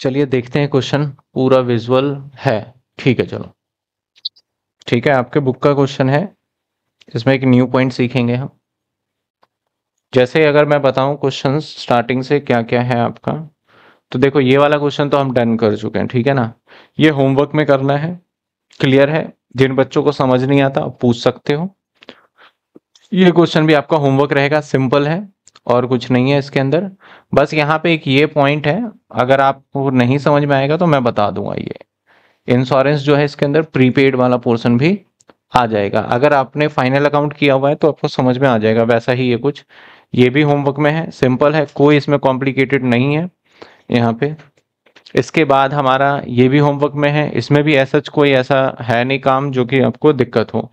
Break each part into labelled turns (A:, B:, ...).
A: चलिए देखते हैं क्वेश्चन पूरा विजुअल है ठीक है चलो ठीक है आपके बुक का क्वेश्चन है इसमें एक न्यू पॉइंट सीखेंगे हम जैसे अगर मैं बताऊं क्वेश्चन स्टार्टिंग से क्या क्या है आपका तो देखो ये वाला क्वेश्चन तो हम डन कर चुके हैं ठीक है ना ये होमवर्क में करना है क्लियर है जिन बच्चों को समझ नहीं आता पूछ सकते हो ये क्वेश्चन भी आपका होमवर्क रहेगा सिंपल है और कुछ नहीं है इसके अंदर बस यहाँ पे एक ये पॉइंट है अगर आपको नहीं समझ में आएगा तो मैं बता दूंगा ये इंश्योरेंस जो है इसके अंदर प्रीपेड वाला पोर्सन भी आ जाएगा अगर आपने फाइनल अकाउंट किया हुआ है तो आपको समझ में आ जाएगा वैसा ही ये कुछ ये भी होमवर्क में है सिंपल है कोई इसमें कॉम्प्लिकेटेड नहीं है यहाँ पे इसके बाद हमारा ये भी होमवर्क में है इसमें भी ऐसा कोई ऐसा है नहीं काम जो कि आपको दिक्कत हो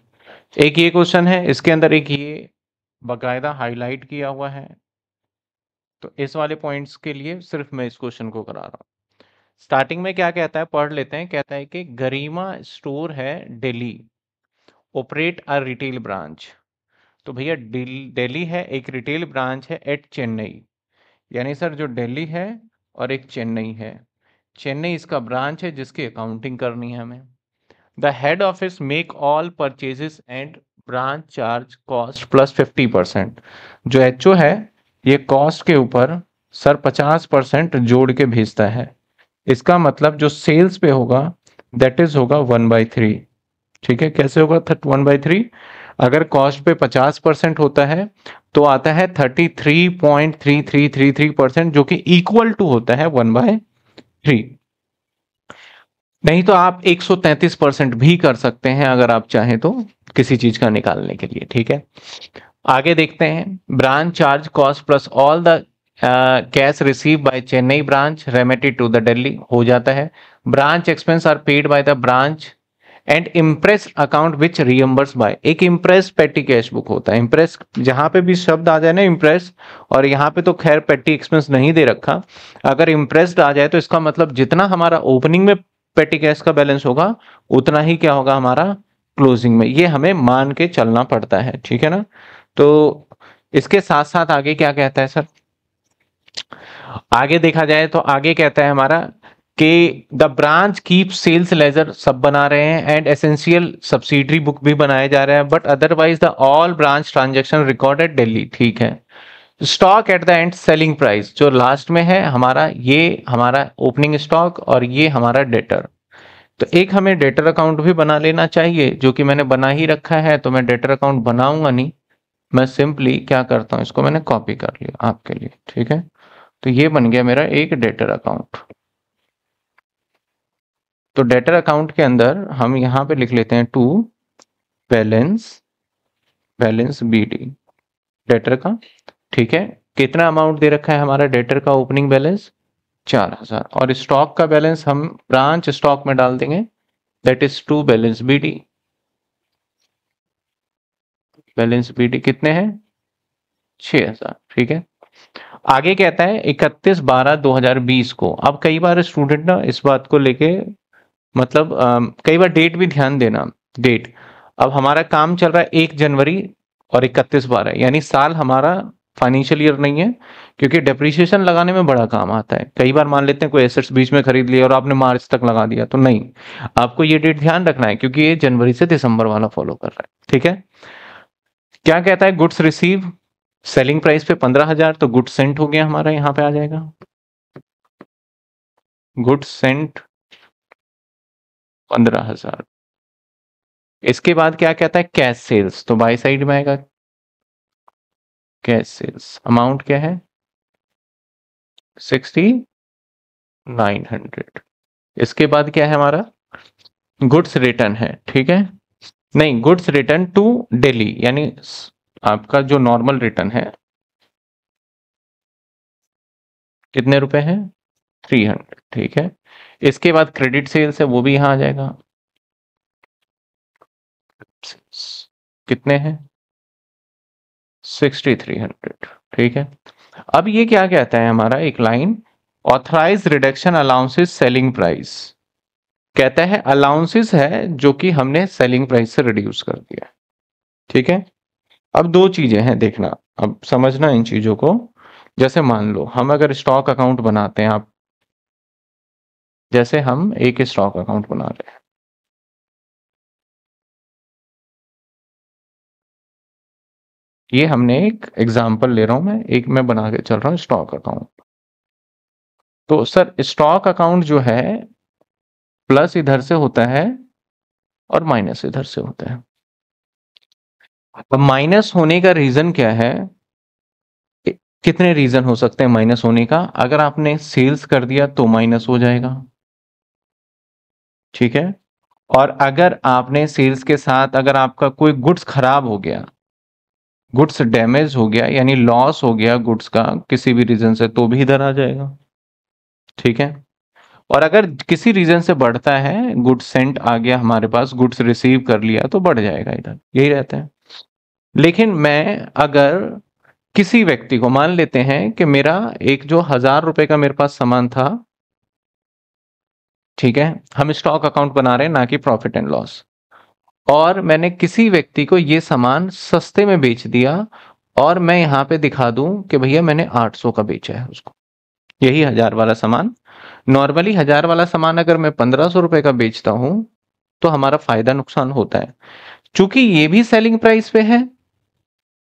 A: एक ये क्वेश्चन है इसके अंदर एक ये बाकायदा हाईलाइट किया हुआ है तो इस वाले पॉइंट्स के लिए सिर्फ मैं इस क्वेश्चन को करा रहा हूँ स्टार्टिंग में क्या कहता है पढ़ लेते हैं कहता है कि गरिमा स्टोर है Delhi operate a retail branch तो भैया दिल्ली है एक रिटेल ब्रांच है एट चेन्नई यानी सर जो दिल्ली है और एक चेन्नई है चेन्नई इसका ब्रांच है जिसकी अकाउंटिंग करनी है हमें the head office make all purchases and branch charge cost plus fifty percent जो एच है ये कॉस्ट के ऊपर सर पचास परसेंट जोड़ के भेजता है इसका मतलब जो सेल्स पे होगा दैट इज होगा वन बाई थ्री ठीक है कैसे होगा थर्ट वन बाई थ्री अगर कॉस्ट पे पचास परसेंट होता है तो आता है thirty three point three three three three percent जो कि इक्वल टू होता है वन बाय थ्री नहीं तो आप 133 परसेंट भी कर सकते हैं अगर आप चाहें तो किसी चीज का निकालने के लिए ठीक है आगे देखते हैं branch charge cost plus all the cash receive by Chennai branch remitted to the Delhi हो जाता है branch expense are paid by the branch and imprest account which reimbursed by एक इम्प्रेस पेटी कैश बुक होता है इम्प्रेस जहां पे भी शब्द आ जाए ना इम्प्रेस और यहाँ पे तो खैर पेटी एक्सपेंस नहीं दे रखा अगर इम्प्रेस्ड आ जाए तो इसका मतलब जितना हमारा ओपनिंग में पेटी कैश का बैलेंस होगा उतना ही क्या होगा हमारा क्लोजिंग में ये हमें मान के चलना पड़ता है ठीक है ना तो इसके साथ साथ आगे क्या कहता है सर आगे देखा जाए तो आगे कहता है हमारा कि the branch keep sales ledger सब बना रहे हैं एंड एसेंशियल सब्सिडरी बुक भी बनाया जा रहे हैं but otherwise the all branch transaction recorded daily ठीक है stock at the end selling price जो लास्ट में है हमारा ये हमारा ओपनिंग स्टॉक और ये हमारा डेटर तो एक हमें डेटर अकाउंट भी बना लेना चाहिए जो कि मैंने बना ही रखा है तो मैं डेटर अकाउंट बनाऊंगा नहीं मैं सिंपली क्या करता हूं इसको मैंने कॉपी कर लिया आपके लिए ठीक है तो ये बन गया मेरा एक डेटर अकाउंट तो डेटर अकाउंट के अंदर हम यहां पे लिख लेते हैं to balance balance B D debtor का ठीक है कितना अमाउंट दे रखा है हमारा डेटर का ओपनिंग बैलेंस चार हजार और स्टॉक का बैलेंस हम ब्रांच स्टॉक में डाल देंगे that is to balance B D balance PD कितने हैं छह हजार ठीक है आगे कहता है इकतीस बारह दो हजार बीस को अब कई बार स्टूडेंट ना इस बात को लेके मतलब आ, कई बार डेट भी ध्यान देना डेट अब हमारा काम चल रहा है एक जनवरी और इकतीस बारह यानी साल हमारा फाइनेंशियल ईयर नहीं है क्योंकि डेप्रिसिएशन लगाने में बड़ा काम आता है कई बार मान लेते हैं कोई एसेट्स बीच में खरीद लिए और आपने मार्च तक लगा दिया तो नहीं आपको ये डेट ध्यान रखना है क्योंकि ये जनवरी से दिसंबर वाला फॉलो कर रहा है ठीक है क्या कहता है गुड्स रिसीव सेलिंग प्राइस पे पंद्रह हजार तो गुड्स सेंट हो गया हमारा यहां पे आ जाएगा
B: गुड सेंट पंद्रह हजार इसके बाद क्या कहता है कैश सेल्स तो बाई साइड में आएगा कैश सेल्स अमाउंट क्या है सिक्सटी नाइन हंड्रेड इसके बाद क्या है हमारा
A: गुड्स रिटर्न है ठीक है नहीं गुड्स रिटर्न टू डेली यानी आपका जो नॉर्मल रिटर्न है कितने रुपए हैं थ्री हंड्रेड ठीक है इसके बाद क्रेडिट सेल्स है वो भी यहां आ जाएगा
B: कितने हैं सिक्सटी थ्री हंड्रेड ठीक है अब ये क्या कहता है हमारा एक line
A: authorise reduction allowances selling price कहते हैं अलाउंसेस है जो कि हमने सेलिंग प्राइस से रिड्यूस कर दिया ठीक है अब दो चीजें हैं देखना अब समझना इन चीजों को जैसे मान लो हम अगर स्टॉक अकाउंट
B: बनाते हैं आप जैसे हम एक स्टॉक अकाउंट बना रहे हैं ये हमने एक एग्जाम्पल ले रहा हूं मैं एक मैं बना के चल रहा हूं स्टॉक अकाउंट
A: तो सर स्टॉक अकाउंट जो है प्लस इधर से होता है और माइनस इधर से होता है अब माइनस होने का रीजन क्या है कितने रीजन हो सकते हैं माइनस होने का अगर आपने सेल्स कर दिया तो माइनस हो जाएगा ठीक है और अगर आपने सेल्स के साथ अगर आपका कोई गुड्स खराब हो गया गुड्स डैमेज हो गया यानी लॉस हो गया गुड्स का किसी भी रीजन से तो भी इधर आ जाएगा ठीक है और अगर किसी रीजन से बढ़ता है गुड्स सेंट आ गया हमारे पास गुड्स रिसीव कर लिया तो बढ़ जाएगा इधर यही रहता है लेकिन मैं अगर किसी व्यक्ति को मान लेते हैं कि मेरा एक जो हजार रुपए का मेरे पास सामान था ठीक है हम स्टॉक अकाउंट बना रहे हैं ना कि प्रॉफिट एंड लॉस और मैंने किसी व्यक्ति को ये सामान सस्ते में बेच दिया और मैं यहां पे दिखा दूं कि भैया मैंने 800 का बेचा है उसको यही हजार वाला सामान नॉर्मली हजार वाला सामान अगर मैं पंद्रह सौ रुपए का बेचता हूं तो हमारा फायदा नुकसान होता है चूंकि ये भी सेलिंग प्राइस पे है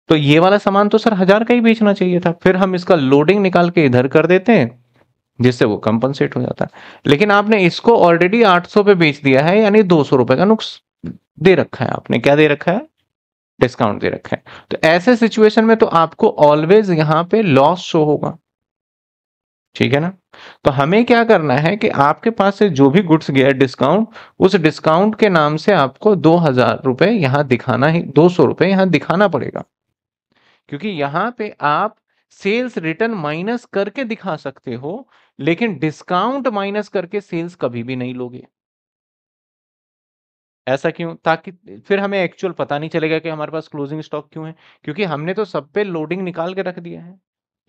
A: तो ये वाला सामान तो सर हजार का ही बेचना चाहिए था फिर हम इसका लोडिंग निकाल के इधर कर देते हैं जिससे वो कंपनसेट हो जाता है लेकिन आपने इसको ऑलरेडी सौ पे बेच दिया है यानी दो सौ रुपए का नुकस दे रखा है आपने क्या दे रखा है डिस्काउंट दे रखा है तो ऐसे सिचुएशन में तो आपको ऑलवेज यहाँ पे लॉस शो होगा ठीक है ना तो हमें क्या करना है कि आपके पास से जो भी गुड्स गया डिस्काउंट उस डिस्काउंट के नाम से आपको दो हजार रुपये यहाँ दिखाना ही दो सौ रुपए यहाँ दिखाना पड़ेगा क्योंकि यहां पे आप सेल्स रिटर्न माइनस करके दिखा सकते हो लेकिन डिस्काउंट माइनस करके सेल्स कभी भी नहीं लोगे ऐसा क्यों ताकि फिर हमें एक्चुअल पता नहीं चलेगा कि हमारे पास क्लोजिंग स्टॉक क्यों है क्योंकि हमने तो सब पे लोडिंग निकाल के रख दिया है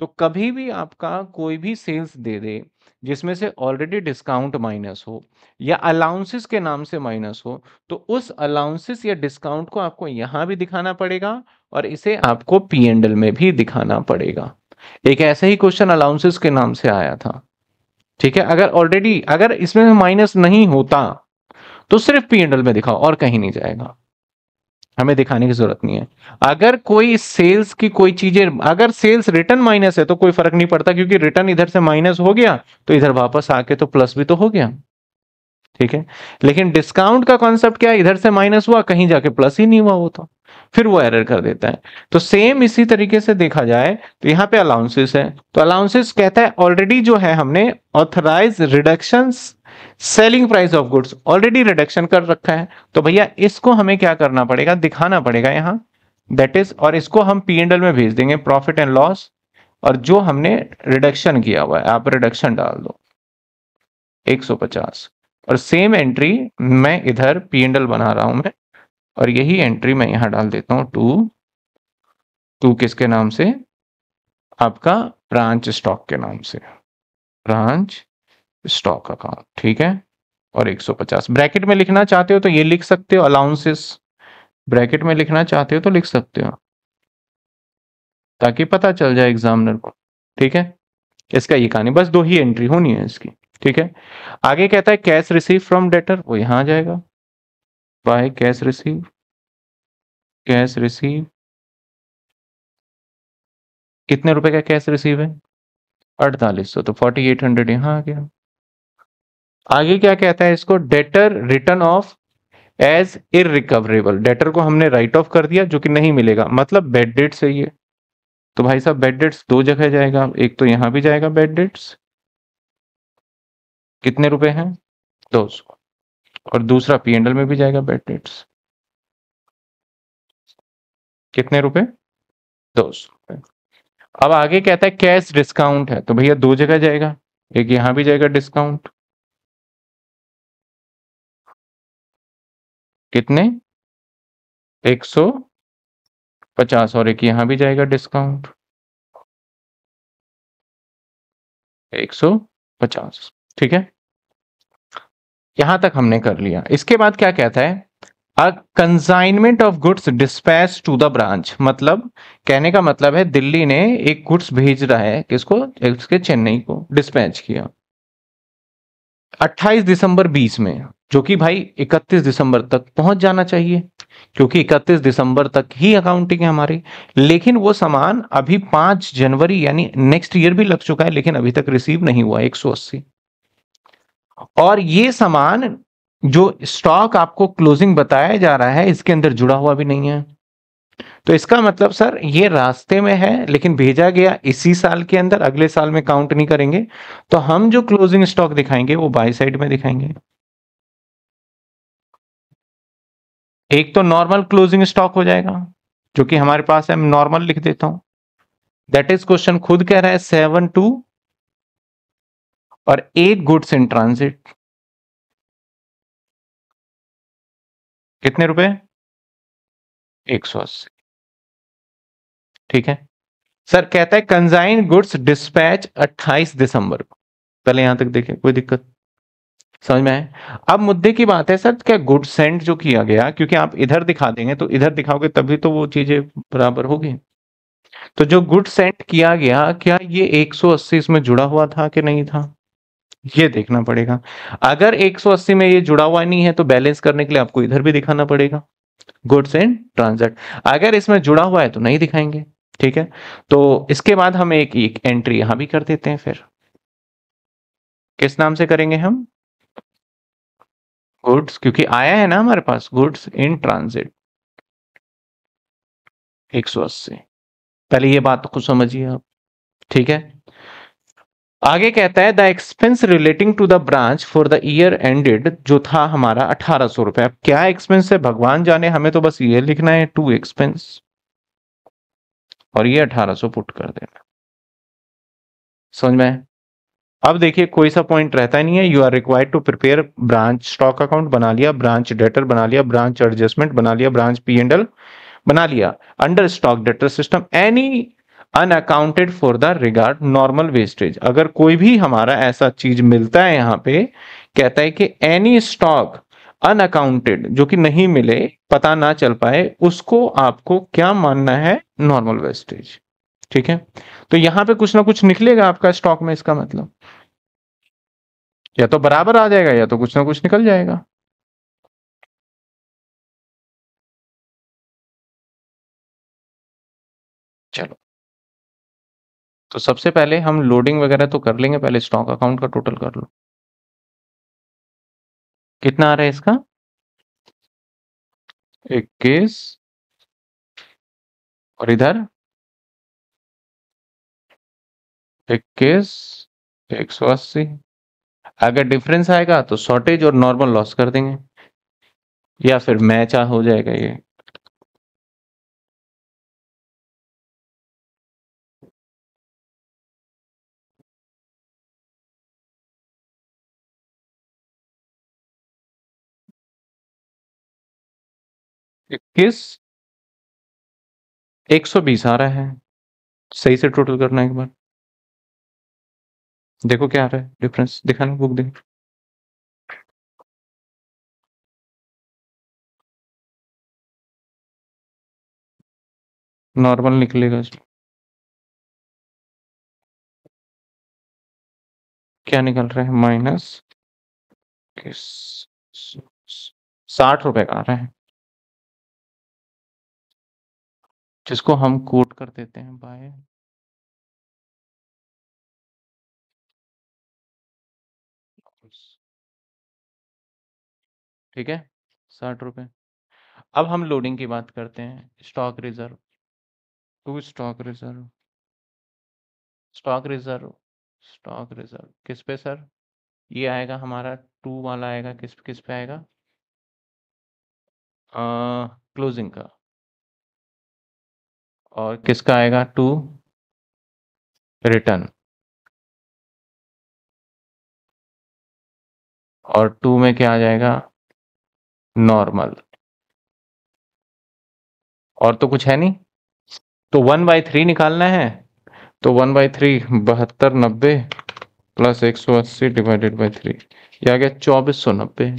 A: तो कभी भी आपका कोई भी सेल्स दे दे जिसमें से ऑलरेडी डिस्काउंट माइनस हो या अलाउंसेस के नाम से माइनस हो तो उस अलाउंसेस या डिस्काउंट को आपको यहां भी दिखाना पड़ेगा और इसे आपको पी एंडल में भी दिखाना पड़ेगा एक ऐसा ही क्वेश्चन अलाउंसेस के नाम से आया था ठीक है अगर ऑलरेडी अगर इसमें माइनस नहीं होता तो सिर्फ पी एंडल में दिखाओ और कहीं नहीं जाएगा हमें दिखाने की जरूरत नहीं है अगर कोई सेल्स की कोई चीजें अगर सेल्स रिटर्न माइनस है तो कोई फर्क नहीं पड़ता क्योंकि रिटर्न इधर से माइनस हो गया तो इधर वापस आके तो प्लस भी तो हो गया ठीक है लेकिन डिस्काउंट का कॉन्सेप्ट क्या है इधर से माइनस हुआ कहीं जाके प्लस ही नहीं हुआ वो तो फिर वो एरर कर देता है तो सेम इसी तरीके से देखा जाए तो यहाँ पे अलाउंसेस है तो अलाउंसेस कहता है ऑलरेडी जो है हमने authorise reductions selling price of goods already reduction कर रखा है तो भैया इसको हमें क्या करना पड़ेगा दिखाना पड़ेगा यहाँ दैट इज और इसको हम पी एंड एल में भेज देंगे प्रॉफिट एंड लॉस और जो हमने रिडक्शन किया हुआ है आप रिडक्शन डाल दो 150 और सेम एंट्री मैं इधर पी एंड एल बना रहा हूं मैं और यही एंट्री मैं यहां डाल देता हूं टू टू किसके नाम से आपका ब्रांच स्टॉक के नाम से ब्रांच स्टॉक अकाउंट ठीक है और 150 ब्रैकेट में लिखना चाहते हो तो ये लिख सकते हो अलाउंसेस ब्रैकेट में लिखना चाहते हो तो लिख सकते हो ताकि पता चल जाए एग्जामिनर को ठीक है इसका ये कहानी बस दो ही एंट्री होनी है इसकी ठीक है आगे कहता है कैश रिसीव फ्रॉम डेटर वो यहां जाएगा
B: by cash receive cash receive कितने रुपए का कैश रिसीव है अड़तालीस सौ तो फोर्टी
A: एट हंड्रेड यहाँ आ गया आगे क्या कहता है इसको debtor return of as irrecoverable debtor को हमने राइट ऑफ कर दिया जो कि नहीं मिलेगा मतलब बेड डेट चाहिए तो भाई साहब बेड डेट्स दो जगह जाएगा एक तो यहां भी जाएगा बेड डेट्स
B: कितने रुपए हैं दो सौ और दूसरा एंडल में भी जाएगा बेड डेट्स कितने रुपए दो सौ रुपए अब आगे कहता है कैश डिस्काउंट है तो भैया दो जगह जाएगा एक यहां भी जाएगा डिस्काउंट कितने एक पचास और एक यहां भी जाएगा डिस्काउंट एक पचास ठीक है यहां तक हमने कर लिया इसके बाद
A: क्या कहता है a consignment of goods dispatch to the branch मतलब कहने का मतलब है दिल्ली ने एक गुड्स भेज रहा है किसको उसके चेन्नई को डिस्पैच किया 28 दिसंबर 20 में जो कि भाई 31 दिसंबर तक पहुंच जाना चाहिए क्योंकि 31 दिसंबर तक ही अकाउंटिंग है हमारी लेकिन वो सामान अभी 5 जनवरी यानी नेक्स्ट ईयर भी लग चुका है लेकिन अभी तक रिसीव नहीं हुआ 180 और ये सामान जो स्टॉक आपको क्लोजिंग बताया जा रहा है इसके अंदर जुड़ा हुआ भी नहीं है तो इसका मतलब सर ये रास्ते में है लेकिन भेजा गया इसी साल के अंदर अगले साल में काउंट नहीं करेंगे तो हम जो क्लोजिंग स्टॉक दिखाएंगे वो बाई साइड में दिखाएंगे एक तो नॉर्मल क्लोजिंग स्टॉक हो जाएगा जो कि हमारे पास है नॉर्मल
B: लिख देता हूं दैट इज क्वेश्चन खुद कह रहा है सेवन टू और एट गुड्स इन ट्रांसिट कितने रुपए एक सौ अस्सी ठीक है सर कहता है कंजाइन गुड्स डिस्पैच 28 दिसंबर को
A: पहले यहां तक देखें कोई दिक्कत समझ में आए अब मुद्दे की बात है सर क्या गुड सेंड जो किया गया क्योंकि आप इधर दिखा देंगे तो इधर दिखाओगे तभी तो वो चीजें बराबर होगी तो जो गुड सेंड किया गया क्या ये 180 इसमें जुड़ा हुआ था कि नहीं था ये देखना पड़ेगा अगर 180 में ये जुड़ा हुआ नहीं है तो बैलेंस करने के लिए आपको इधर भी दिखाना पड़ेगा गुड्स इन ट्रांजिट अगर इसमें जुड़ा हुआ है तो नहीं दिखाएंगे ठीक है तो इसके बाद हम एक, एक एंट्री यहां भी कर देते हैं फिर
B: किस नाम से करेंगे हम गुड्स क्योंकि आया है ना हमारे पास गुड्स इन ट्रांजिट एक सौ अस्सी
A: पहले ये बात को समझिए आप ठीक है आगे कहता है the expense relating to the branch for the year ended जो था हमारा अठारह सौ रुपए अब क्या एक्सपेंस है भगवान जाने हमें तो बस ये लिखना है टू एक्सपेंस और ये अठारह सौ पुट कर देना समझ में अब देखिए कोई सा पॉइंट रहता नहीं है you are required to prepare branch stock account बना लिया ब्रांच डेटर बना लिया ब्रांच एडजस्टमेंट बना लिया ब्रांच पी एंडल बना लिया under stock debtor system any unaccounted for the regard normal wastage अगर कोई भी हमारा ऐसा चीज मिलता है यहाँ पे कहता है कि एनी स्टॉक अनअकाउंटेड जो कि नहीं मिले पता ना चल पाए उसको आपको क्या मानना है नॉर्मल वेस्टेज ठीक है तो यहां पे कुछ ना कुछ निकलेगा आपका स्टॉक में इसका मतलब
B: या तो बराबर आ जाएगा या तो कुछ ना कुछ निकल जाएगा चलो तो सबसे पहले हम लोडिंग वगैरह तो कर लेंगे पहले स्टॉक अकाउंट का टोटल कर लो कितना आ रहा है इसका इक्कीस और इधर इक्कीस एक सौ अस्सी अगर डिफरेंस आएगा तो शॉर्टेज और नॉर्मल लॉस कर देंगे या फिर मैच हो जाएगा ये इक्कीस एक सौ बीस आ रहा है सही से टोटल करना एक बार देखो क्या आ रहा है डिफरेंस दिखाना बुक देख नॉर्मल निकलेगा इसमें क्या निकल रहा है माइनस साठ रुपए का आ रहा है जिसको हम कोट कर देते हैं बाय ठीक है साठ रुपये अब हम लोडिंग की बात करते हैं stock reserve
A: to stock reserve stock reserve stock reserve
B: किस पे सर
A: ये आएगा हमारा टू वाला आएगा किस किस पे आएगा
B: क्लोजिंग का और किसका आएगा टू रिटर्न और टू में क्या आ जाएगा नॉर्मल और तो कुछ है नहीं तो
A: वन बाई थ्री निकालना है तो वन बाई थ्री बहत्तर नब्बे प्लस एक सौ अस्सी डिवाइडेड बाई थ्री या आ गया चौबीस सौ नब्बे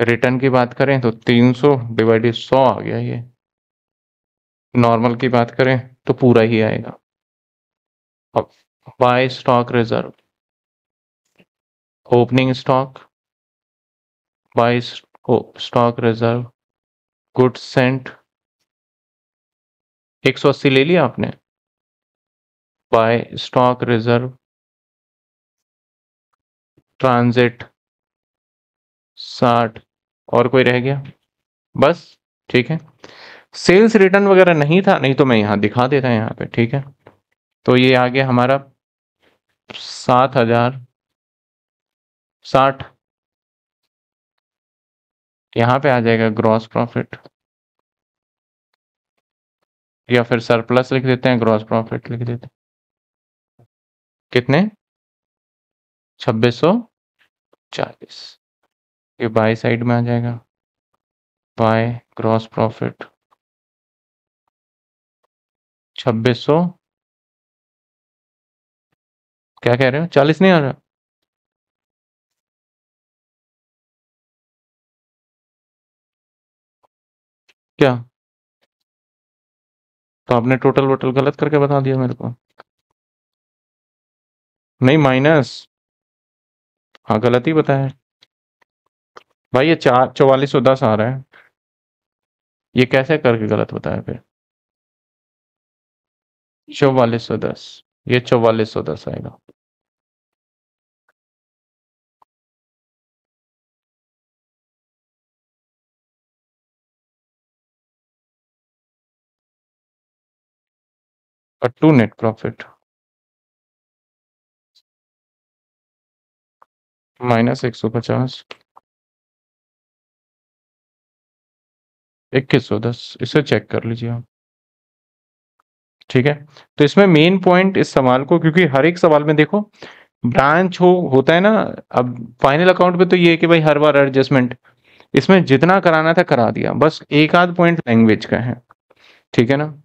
B: रिटर्न की बात करें तो 300 डिवाइडेड सौ आ गया ये नॉर्मल की बात करें तो पूरा ही आएगा अब by stock reserve opening stock by stock reserve good sent 180 ले लिया आपने बाय स्टॉक रिजर्व ट्रांजिट साठ और कोई रह गया बस ठीक है
A: सेल्स रिटर्न वगैरह नहीं था नहीं तो मैं यहाँ दिखा देता यहाँ पे ठीक है तो ये आ
B: गया हमारा सात हजार साठ यहाँ पे आ जाएगा ग्रॉस प्रॉफिट या फिर सरप्लस लिख देते हैं ग्रॉस प्रॉफिट लिख देते हैं कितने छब्बीस सौ चालीस ये बाय साइड में आ जाएगा बाय ग्रॉस प्रॉफिट छब्बीस सौ क्या कह रहे हो चालीस नहीं आ रहा क्या तो आपने टोटल वोटल गलत करके बता दिया मेरे को नहीं माइनस हाँ गलत ही बताया भाई ये चार चौवालीस सौ दस आ रहा है ये कैसे करके गलत बताया फिर चौवालीस सौ दस ये चौवालीस सौ दस आएगा टू नेट प्रॉफिट माइनस एक सौ पचास इक्कीस सौ दस इसे चेक कर लीजिए आप ठीक है तो इसमें मेन पॉइंट इस सवाल
A: को क्योंकि हर एक सवाल में देखो ब्रांच हो होता है ना अब फाइनल अकाउंट पे तो ये है कि भाई हर बार एडजस्टमेंट इसमें जितना कराना था करा दिया बस एक आध पॉइंट लैंग्वेज
B: का है ठीक है ना